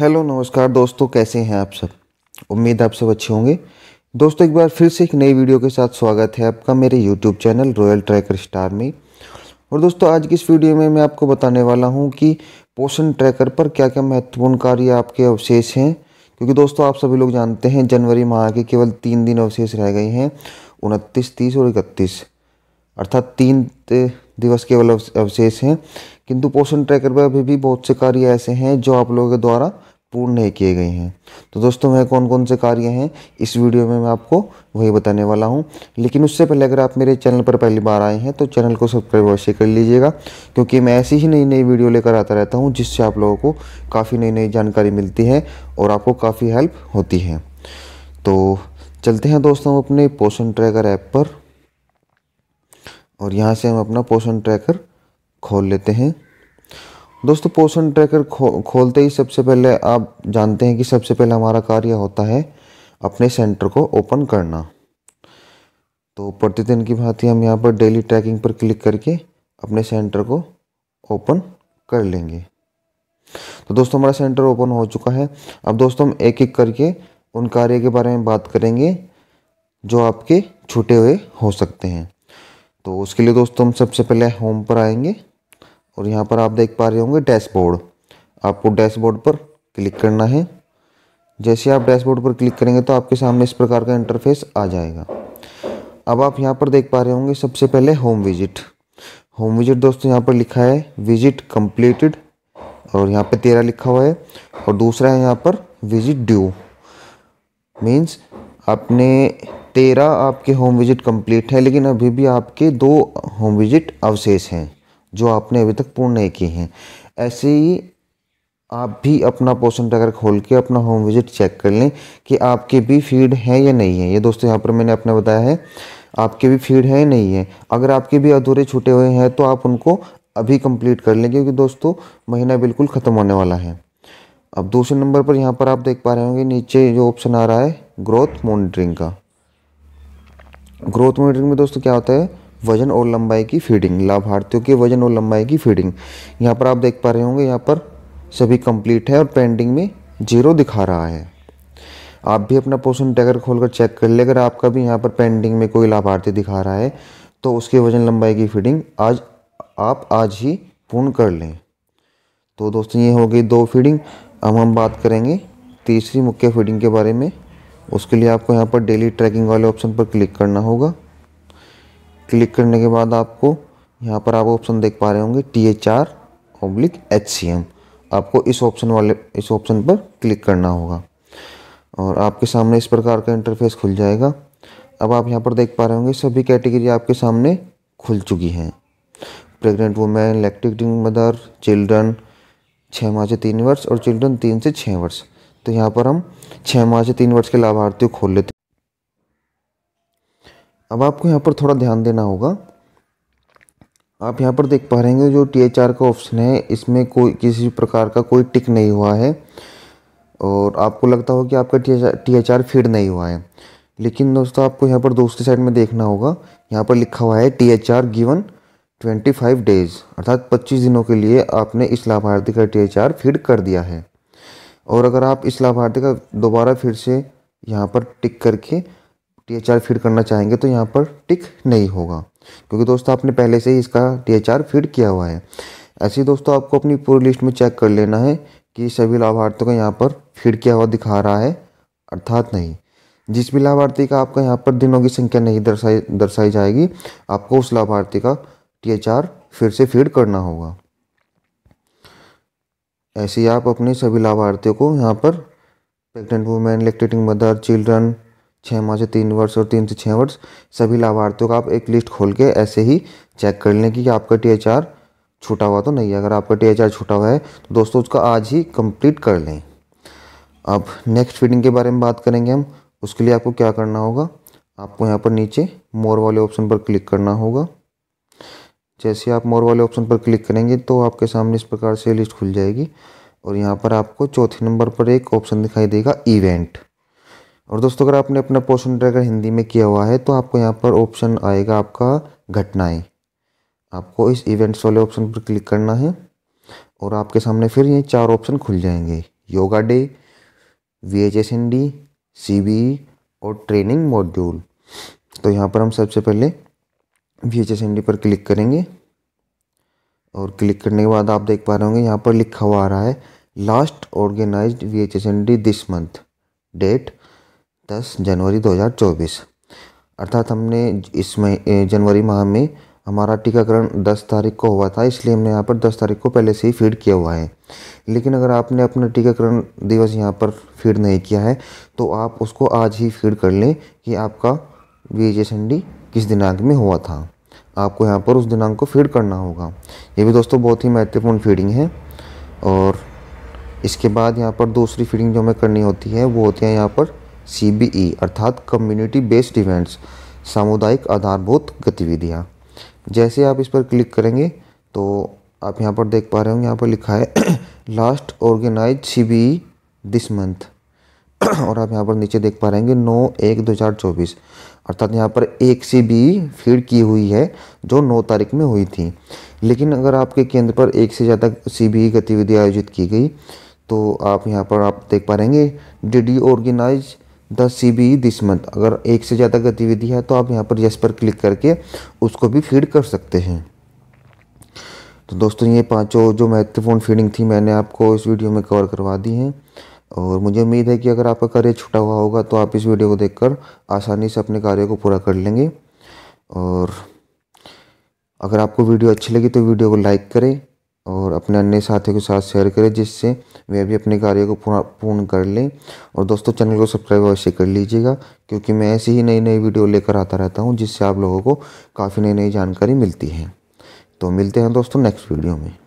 hello नमस्कार दोस्तों कैसे हैं आप सब उम्मीद आप सब अच्छे होंगे दोस्तों एक बार फिर से एक नई वीडियो के साथ स्वागत है आपका मेरे YouTube channel royal tracker star में और दोस्तों आज की इस वीडियो में मैं आपको बताने वाला हूं कि पोषण ट्रैकर पर क्या क्या महत्वपूर्ण कार्य आपके अवशेष हैं क्योंकि दोस्तों आप सभी लोग जानते हैं जनवरी माह के केवल तीन दिन अवशेष रह गए हैं उनतीस तीस और इकतीस अर्थात तीन दिवस केवल अवशेष हैं किंतु पोषण ट्रैकर पर अभी भी बहुत से कार्य ऐसे हैं जो आप लोगों के द्वारा पूर्ण नहीं किए गए हैं तो दोस्तों वह कौन कौन से कार्य हैं इस वीडियो में मैं आपको वही बताने वाला हूं लेकिन उससे पहले अगर आप मेरे चैनल पर पहली बार आए हैं तो चैनल को सब्सक्राइब अवश्य कर लीजिएगा क्योंकि मैं ऐसी ही नई नई वीडियो लेकर आता रहता हूं जिससे आप लोगों को काफ़ी नई नई जानकारी मिलती है और आपको काफ़ी हेल्प होती है तो चलते हैं दोस्तों अपने पोषण ट्रैकर ऐप पर और यहाँ से हम अपना पोषण ट्रैकर खोल लेते हैं दोस्तों पोषण ट्रैकर खो खोलते ही सबसे पहले आप जानते हैं कि सबसे पहले हमारा कार्य होता है अपने सेंटर को ओपन करना तो प्रतिदिन की भांति हम यहाँ पर डेली ट्रैकिंग पर क्लिक करके अपने सेंटर को ओपन कर लेंगे तो दोस्तों हमारा सेंटर ओपन हो चुका है अब दोस्तों हम एक एक करके उन कार्य के बारे में बात करेंगे जो आपके छूटे हुए हो सकते हैं तो उसके लिए दोस्तों हम सबसे पहले होम पर आएंगे और यहाँ पर आप देख पा रहे होंगे डैशबोर्ड आपको डैशबोर्ड पर क्लिक करना है जैसे आप डैशबोर्ड पर क्लिक करेंगे तो आपके सामने इस प्रकार का इंटरफेस आ जाएगा अब आप यहाँ पर देख पा रहे होंगे सबसे पहले होम विजिट होम विजिट दोस्तों यहाँ पर लिखा है विजिट कम्प्लीटेड और यहाँ पर तेरह लिखा हुआ है और दूसरा है यहाँ पर विजिट ड्यू मीन्स आपने तेरह आपके होम विजिट कंप्लीट है लेकिन अभी भी आपके दो होम विजिट अवशेष हैं जो आपने अभी तक पूर्ण नहीं की हैं ऐसे ही आप भी अपना पोषण टैगर खोल के अपना होम विजिट चेक कर लें कि आपके भी फीड है या नहीं है ये दोस्तों यहाँ पर मैंने अपना बताया है आपके भी फीड है या नहीं है अगर आपके भी अधूरे छूटे हुए हैं तो आप उनको अभी कंप्लीट कर लें क्योंकि दोस्तों महीना बिल्कुल ख़त्म होने वाला है अब दूसरे नंबर पर यहाँ पर आप देख पा रहे होंगे नीचे जो ऑप्शन आ रहा है ग्रोथ मॉनिटरिंग का ग्रोथ मॉनिटरिंग में दोस्तों क्या होता है वजन और लंबाई की फीडिंग लाभार्थियों के वजन और लंबाई की फीडिंग यहाँ पर आप देख पा रहे होंगे यहाँ पर सभी कंप्लीट है और पेंडिंग में जीरो दिखा रहा है आप भी अपना पोषण टैगर खोलकर चेक कर ले अगर आपका भी यहाँ पर पेंडिंग में कोई लाभार्थी दिखा रहा है तो उसके वजन लंबाई की फीडिंग आज आप आज ही पूर्ण कर लें तो दोस्तों ये हो गई दो फीडिंग अब हम बात करेंगे तीसरी मुख्य फीडिंग के बारे में उसके लिए आपको यहाँ पर डेली ट्रैकिंग वाले ऑप्शन पर क्लिक करना होगा क्लिक करने के बाद आपको यहाँ पर आप ऑप्शन देख पा रहे होंगे T H R oblique H C M आपको इस ऑप्शन वाले इस ऑप्शन पर क्लिक करना होगा और आपके सामने इस प्रकार का इंटरफेस खुल जाएगा अब आप यहाँ पर देख पा रहे होंगे सभी कैटेगरी आपके सामने खुल चुकी हैं pregnant women lactating mother children छः माह से तीन वर्ष और चिल्ड्रन तीन से छः वर्ष तो यहाँ पर हम छः माह से तीन वर्ष के लाभार्थियों खोल लेते हैं अब आपको यहाँ पर थोड़ा ध्यान देना होगा आप यहाँ पर देख पा रहे हैं जो टी एच आर का ऑप्शन है इसमें कोई किसी प्रकार का कोई टिक नहीं हुआ है और आपको लगता हो कि आपका टी एच आर फीड नहीं हुआ है लेकिन दोस्तों आपको यहाँ पर दूसरी साइड में देखना होगा यहाँ पर लिखा हुआ है T H R given twenty five days अर्थात पच्चीस दिनों के लिए आपने इस लाभार्थी का टी एच आर फीड कर दिया है और अगर आप इस लाभार्थी का दोबारा फिर से यहाँ पर टिक करके टी एच आर फीड करना चाहेंगे तो यहाँ पर टिक नहीं होगा क्योंकि दोस्तों आपने पहले से ही इसका टी एच आर फीड किया हुआ है ऐसे ही दोस्तों आपको अपनी पूरी लिस्ट में चेक कर लेना है कि सभी लाभार्थियों का यहाँ पर फीड किया हुआ दिखा रहा है अर्थात नहीं जिस भी लाभार्थी का आपका यहाँ पर दिनों की संख्या नहीं दर्शाई दर्शाई जाएगी आपको उस लाभार्थी का टी एच आर फिर से फीड करना होगा ऐसे ही आप अपने सभी लाभार्थियों को यहाँ पर pregnant women lactating mother children छः माह से तीन वर्ष और तीन से छः वर्ष सभी लाभार्थियों का आप एक लिस्ट खोल के ऐसे ही चेक कर लें कि आपका टी एच आर छूटा हुआ तो नहीं है अगर आपका टी एच आर छूटा हुआ है तो दोस्तों उसका आज ही कंप्लीट कर लें अब नेक्स्ट फीडिंग के बारे में बात करेंगे हम उसके लिए आपको क्या करना होगा आपको यहाँ पर नीचे मोर वाले ऑप्शन पर क्लिक करना होगा जैसे आप मोर वाले ऑप्शन पर क्लिक करेंगे तो आपके सामने इस प्रकार से लिस्ट खुल जाएगी और यहाँ पर आपको चौथे नंबर पर एक ऑप्शन दिखाई देगा इवेंट और दोस्तों अगर आपने अपना पोर्शन अगर हिंदी में किया हुआ है तो आपको यहाँ पर ऑप्शन आएगा आपका घटनाएँ आपको इस इवेंट्स वाले ऑप्शन पर क्लिक करना है और आपके सामने फिर ये चार ऑप्शन खुल जाएंगे yoga day V H S N D C B और ट्रेनिंग मॉड्यूल तो यहाँ पर हम सबसे पहले V H S N D पर क्लिक करेंगे और क्लिक करने के बाद आप देख पा रहे होंगे यहाँ पर लिखा हुआ आ रहा है last organized V H S N D this month date दस जनवरी 2024 अर्थात हमने इस मह, जनवरी माह में हमारा टीकाकरण 10 तारीख को हुआ था इसलिए हमने यहाँ पर 10 तारीख को पहले से ही फीड किया हुआ है लेकिन अगर आपने अपना टीकाकरण दिवस यहाँ पर फीड नहीं किया है तो आप उसको आज ही फीड कर लें कि आपका वी संडी किस दिनांक में हुआ था आपको यहाँ पर उस दिनांक को फीड करना होगा ये भी दोस्तों बहुत ही महत्वपूर्ण फीडिंग है और इसके बाद यहाँ पर दूसरी फीडिंग जो हमें करनी होती है वो होती है यहाँ पर सी अर्थात कम्युनिटी बेस्ड इवेंट्स सामुदायिक आधारभूत गतिविधियाँ जैसे आप इस पर क्लिक करेंगे तो आप यहाँ पर देख पा रहे होंगे यहाँ पर लिखा है last organize C B E this month और आप यहाँ पर नीचे देख पा रहे होंगे नौ एक दो हज़ार चौबीस अर्थात यहाँ पर एक सी बी ई फीड की हुई है जो नौ तारीख में हुई थी लेकिन अगर आपके केंद्र पर एक से ज़्यादा सी बी ई e गतिविधि आयोजित की गई तो आप यहाँ पर आप देख पा रहेंगे D D organize the C B this month अगर एक से ज़्यादा गतिविधि है तो आप यहाँ पर यस पर क्लिक करके उसको भी फीड कर सकते हैं तो दोस्तों ये पांचों जो महत्वपूर्ण फीडिंग थी मैंने आपको इस वीडियो में कवर करवा दी हैं और मुझे उम्मीद है कि अगर आपका कार्य छुटा हुआ होगा तो आप इस वीडियो को देखकर आसानी से अपने कार्य को पूरा कर लेंगे और अगर आपको वीडियो अच्छी लगी तो वीडियो को लाइक करें और अपने अन्य साथियों के साथ शेयर करें जिससे वे भी अपने कार्य को पूर्ण कर लें और दोस्तों चैनल को सब्सक्राइब अवश्य कर लीजिएगा क्योंकि मैं ऐसी ही नई नई वीडियो लेकर आता रहता हूँ जिससे आप लोगों को काफ़ी नई नई जानकारी मिलती है तो मिलते हैं दोस्तों नेक्स्ट वीडियो में